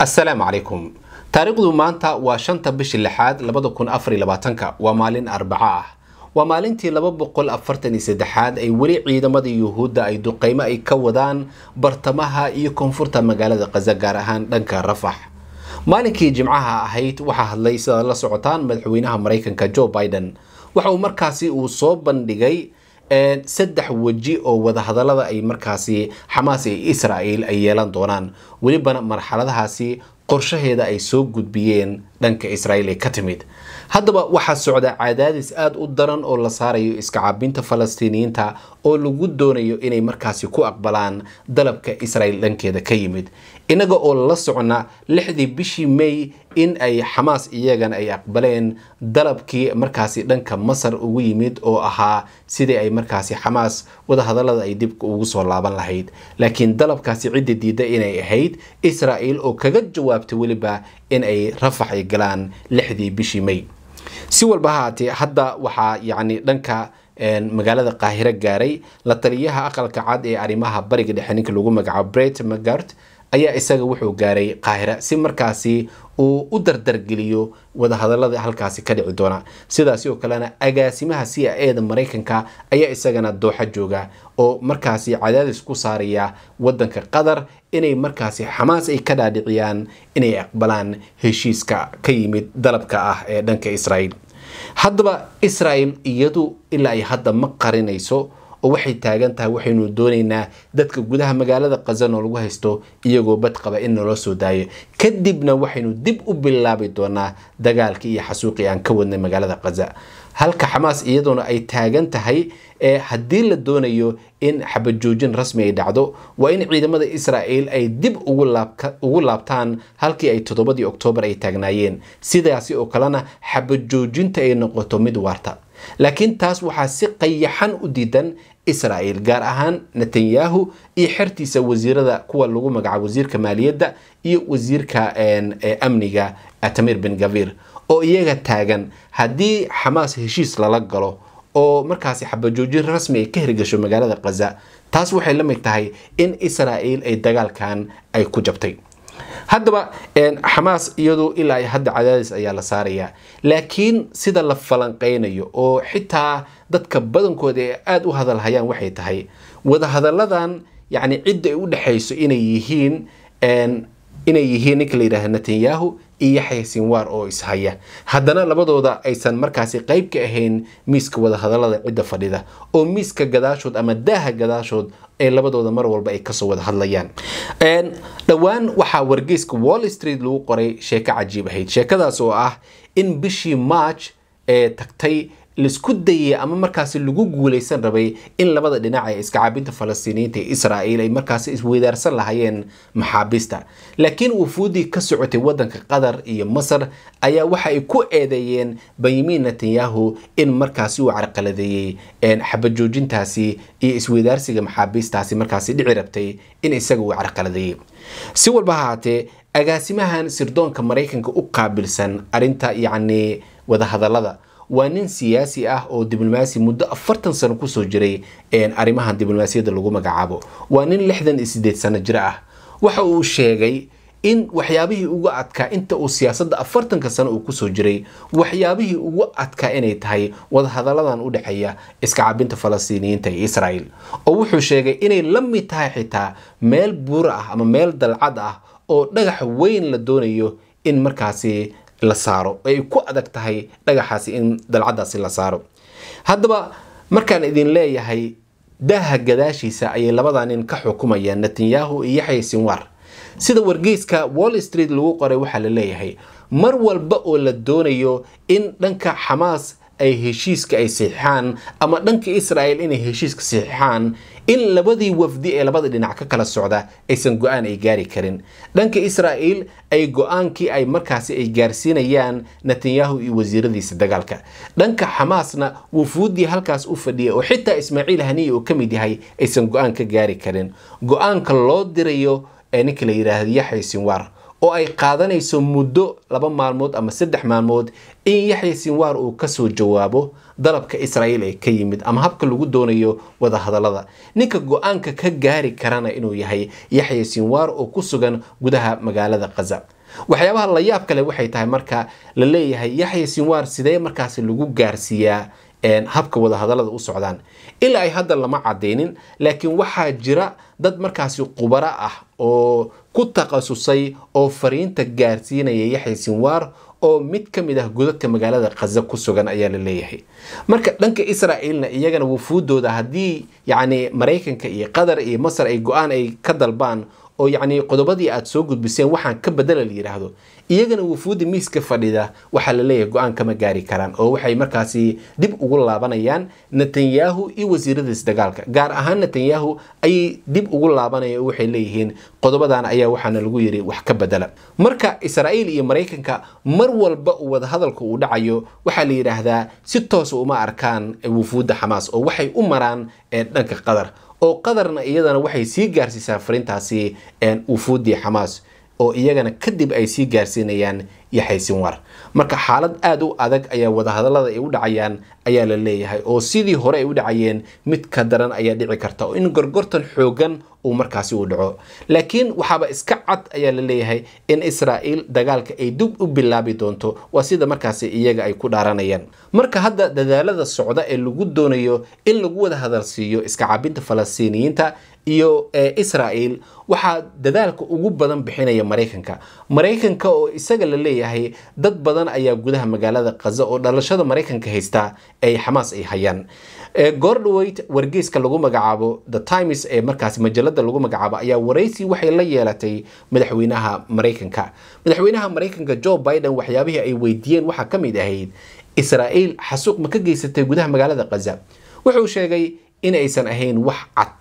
assalaamu calaykum taariikhdu maanta waa shanta bishii lixaad labada kun afar iyo labaatanka waa maalin arbaco ah waa maalintii laba boqol afartan iyo saddexaad ay weli ciidamada yuhuudda ay duqeymo ay ka wadaan bartamaha iyo koonfurta magaalada khaza gaar ahaan dhanka rafax maalinkii jimcaha ahayd waxaa hadlay sidaad la socotaan madaxweynaha maraykanka jo biden waxa uu markaasi uu soo bandhigay saddex weji oo wadahadalada ay markaasi xamaas iyo israael ay yeelan doonaan welibana marxaladahaasi qorshaheeda ay soo gudbiyeen dhanka israa'iil ee ka timid haddaba waxaa socda cadaadis aada u daran oo la saarayo iska caabinta falastiiniyiinta oo lagu doonayo inay markaasi ku aqbalaan dalabka israa'iil dhankeeda ka yimid innaga oo la socna lixdii bishii mey in ay xamaas iyagan ay aqbaleen dalabkii markaasi dhanka masar ugu yimid oo ahaa sidii ay markaasi xamaas wadahadallada ay dib ugu soo laaban lahayd laakiin dalabkaasi cidda diidda inay ahayd israa'iil oo kaga jawaab sababta weliba in ay rafax ay galaan lixdii bishii may si walba ahaatee hadda waxaa yacni dhanka magaalada qaahiro gaaray la taliyaha aqalka cad ee arrimaha bariga dhexe ninka lagu magacaabo bret magart ayaa isaga wuxuu gaaray qaahira si markaasi uu u dardargeliyo wadahadalada halkaasi ka dhici doona sidaasi oo kalena agaasimaha c i a da maraykanka ayaa isagana dooxa jooga oo markaasi cadaadis ku saaraya wadanka qatar inay markaasi xamaas ay ka dhaadhiciyaan inay aqbalaan heshiiska ka yimid dalabka ah ee dhanka israa'iil haddaba israa'il iyadu ilaa ay hadda ma qarinayso oo waxay taagan tahay waxaynu doonaynaa dadka gudaha magaalada khazan oo lagu haysto iyagoo badqaba in naloo soo daayo kadibna waxaynu dib u bilaabi doonaa dagaalkii iyo xasuuqii aan ka wadnay magaalada kaza halka xamaas iyadoona ay taagan tahay ee haddii la doonayo in xabajoojin rasmi ay dhacdo waa in ciidamada israa'el ay dib ugu laabtaan halkii ay toddobadii oktoobar ay taagnaayeen sidaasi oo kalena xabajoojinta ay noqoto mid waarta laakiin taas waxaa si qayaxan u diidan israa'il gaar ahaan netanyahu iyo xertiisa wasiirada kuwa lagu magacaabo wasiirka maaliyadda iyo wasiirka e, amniga tamir bin gavir oo iyaga taagan haddii xamaas heshiis lala galo oo markaasi xabajoojin rasmi ay ka hirgasho magaalada khaza taas waxay la mid tahay in israa'il ay dagaalkan ay ku jabtay haddaba xamaas iyadu ilaa hadda cadaadis ayaa la saaraya laakiin sida la falanqeynayo oo xitaa dadka badankooda ee aada u hadalhayaan waxay tahay wadahadalladan yani cidda ay u dhexayso inay yihiin inay yihiin ninka la yidhaaha netanyahu iyo yaxya sinwaar oo ishaya haddana labadooda aysan markaasi qayb ka ahayn miiska wadahadalada cidda fadhida oo miiska gadaashood ama daaha gadaashood ee labadooda mar walba ay kasoo wada hadlayaan dhowaan waxaa wargeyska wall street lagu qoray sheeko cajiib ahayd sheekadaas oo ah in bishii march ee tagtay laisku dayay ama markaasi lagu guuleysan rabay in labada dhinac ee iskacaabinta falastiiniyiinta ee israa'iil ay markaasi isweydaarsan lahayeen maxaabiista laakiin wufuuddii ka socotay waddanka qatar iyo masar ayaa waxa ay ku eedeeyeen benyamin netanyahu in markaasi uu carqaladeeyey xabajoojintaasi iyo isweydaarsiga maxaabiistaasi markaasi dhici rabtay in isaga uu carqaladeeyey si walba haatee agaasimahan sirdoonka maraykanka u qaabilsan arinta yacni wadahadallada waa nin siyaasi ah oo diblomaasi muddo afartan sano kusoo jiray arrimahan diblomaasiyadda lagu magacaabo waa nin lixdan iyo sideed sano jir ah waxa uu sheegay in waxyaabihii ugu adkaa inta uu siyaasadda afartanka sano uu kusoo jiray waxyaabihii ugu adkaa inay tahay wadahadalladan u dhexeeya iska cabinta falastiiniyiinta ee israa'el oo wuxuu sheegay inay la mid tahay xitaa meel buura ah ama meel dalcad ah oo dhagax weyn la doonayo in markaasi la saaro ay ku adag tahay dhagaxaasi in dalcadaasi la saaro haddaba markaan idin leeyahay daaha gadaashiisa ayay labadaa nin ka xukumayaan netanyahu iyo yaxya sinwar sida wargeyska wall street lagu qoray waxaa la leeyahay mar walba oo la doonayo in dhanka xamaas ay heshiiska ay siixaan ama dhanka israa'iil inay heshiiska siixaan in labadii wafdi ee labada dhinac ka kala socda aysan go-aan ay gaari karin dhanka israa'iil ay go-aankii ay markaasi ay gaarsiinayaan netanyahu iyo wasiiradiisa dagaalka dhanka xamaasna wufuuddii halkaas u fadhiyay oo xitaa ismaaciil haniya uu ka mid yahay aysan go-aan ka gaari karin go-aanka loo dirayo ee ninka la yidhaahda yaxya sinwaar oo ay qaadanayso muddo laba maalmood ama saddex maalmood in yaxya sinwaar uu kasoo jawaabo dalabka israa'iil ee ka yimid ama habka lagu doonayo wadahadalada ninka go-aanka ka gaari karana inuu yahay yaxya sinwaar oo ku sugan gudaha magaalada khaza waxyaabaha la yaab kale waxay tahay marka la leeyahay yaxya sinwaar sidee markaasi lagu gaarsiiyaa habka wadahadalada u socdaan ilaa ay hadda lama cadeynin laakiin waxaa jira dad markaasi qubaro ah oo ku takhasusay oo fariinta gaarsiinaya yaxya sinwaar oo mid ka mid ah gudadka magaalada khaza ku sugan ayaa la leeyahay marka dhanka israa'iilna iyagana wufuudooda haddii yacni maraykanka iyo qatar iyo masar ay go-aan ay ka dalbaan oo yani qodobadii aad soo gudbiseen waxaan ka bedela la yidhaahdo iyagana wufuudda miiska fadhida waxaa la leeyahay go-aan kama gaari karaan oo waxay markaasi dib ugu laabanayaan netanyahu iyo wasiiradiis dagaalka gaar ahaan netanyahu ayay dib ugu laabanayaan oo waxay leeyihiin qodobadan ayaa waxaana lagu yidhi wax ka bedela marka israa'iil iyo maraykanka mar walba wada hadalka uu dhacayo waxaa la yidhaahdaa si toosa ah uma arkaan wufuudda xamaas oo waxay u maraan eh, dhanka qatar oo qadarna iyadana waxay sii gaarsiisaa fariintaasi ufuuddii xamaas oo iyagana kadib ay sii gaarsiinayaan yaxaysin war marka xaalad aada u adag ayaa wadahadallada ay u dhacayaan ayaa la leeyahay oo sidii hore ay u dhacayeen mid ka daran ayaa dhici karta oo in gorgortan xoogan uu markaasi u dhaco laakiin waxaaba iska cad ayaa la leeyahay in israa'iil dagaalka ay dib u bilaabi doonto waa sida markaasi iyaga ay ku dhaaranayaan marka hadda dadaalada socda ee lagu doonayo in lagu wada hadalsiiyo iska caabinta falastiiniyiinta iyo israel waxaa dadaalka ugu badan bixinaya maraykanka maraykanka oo isaga la leeyahay dad badan ayaa gudaha magaalada khaza oo dhalashada maraykanka haysta ay xamaas ay hayaan goordhaweyd wargeyska lagu magacaabo the times ee markaas majalada lagu magacaabo ayaa waraysi waxay la yeelatay madaxweynaha maraykanka madaxweynaha maraykanka jo biden waxyaabihii ay weydiiyeen waxaa ka mid ahayd israa'iil xasuuq ma ka geysatay gudaha magaalada khaza wuxuu sheegay in aysan ahayn wax cad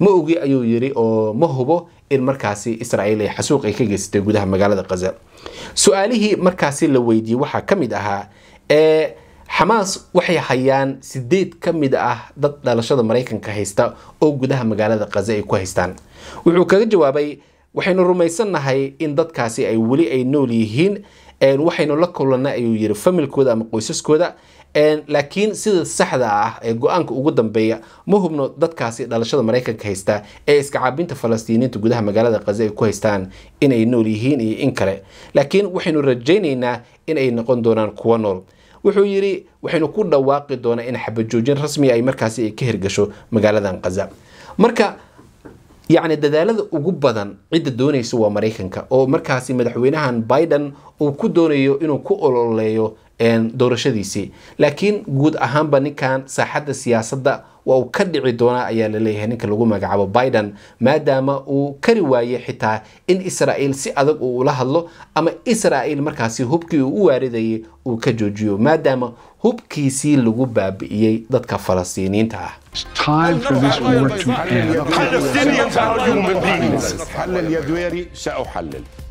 ma ogi ayuu yiri oo ma hubo in markaasi israa'iil ay xasuuq ay ka geysatay gudaha magaalada khaza su-aalihii markaasi la weydiiyey waxaa ka mid ahaa ee xamaas waxay hayaan sideed ka mid ah dad dhalashada maraykanka haysta oo gudaha magaalada khaza ay ku haystaan wuxuu kaga jawaabay waxaynu rumaysannahay in dadkaasi ay weli ay nool yihiin waxaynu la kulanna ayuu yiri familkooda ama qoysaskooda laakiin sida saxda ah ee go-aanka ugu dambeeya ma hubno dadkaasi dhalashada maraykanka haysta ee iskacaabinta falastiiniinta gudaha magaalada khaza ay ku haystaan inay nool yihiin iyo in kale laakiin waxaynu rajaynaynaa inay noqon doonaan kuwo nool wuxuu yidhi waxaynu ku dhawaaqi doonaa in xabajoojin rasmiga ay markaasi ay ka hirgasho magaaladan khaza marka yacni dadaalada ugu badan cidda dooneysa waa maraykanka oo markaasi madaxweynahan biden uu ku doonayo inuu ku ololeeyo doorashadiisii laakiin guud ahaanba ninkan saaxadda siyaasadda waa uu ka dhici doonaa ayaa laleeyahay ninka lagu magacaabo biden maadaama uu kari waayey xitaa in israa'iil si adag uu ula hadlo ama israa'iil markaasi hubkii uu u waaridayay uu ka joojiyo maadaama hubkiisii lagu baabi'iyey dadka falastiiniyiinta ah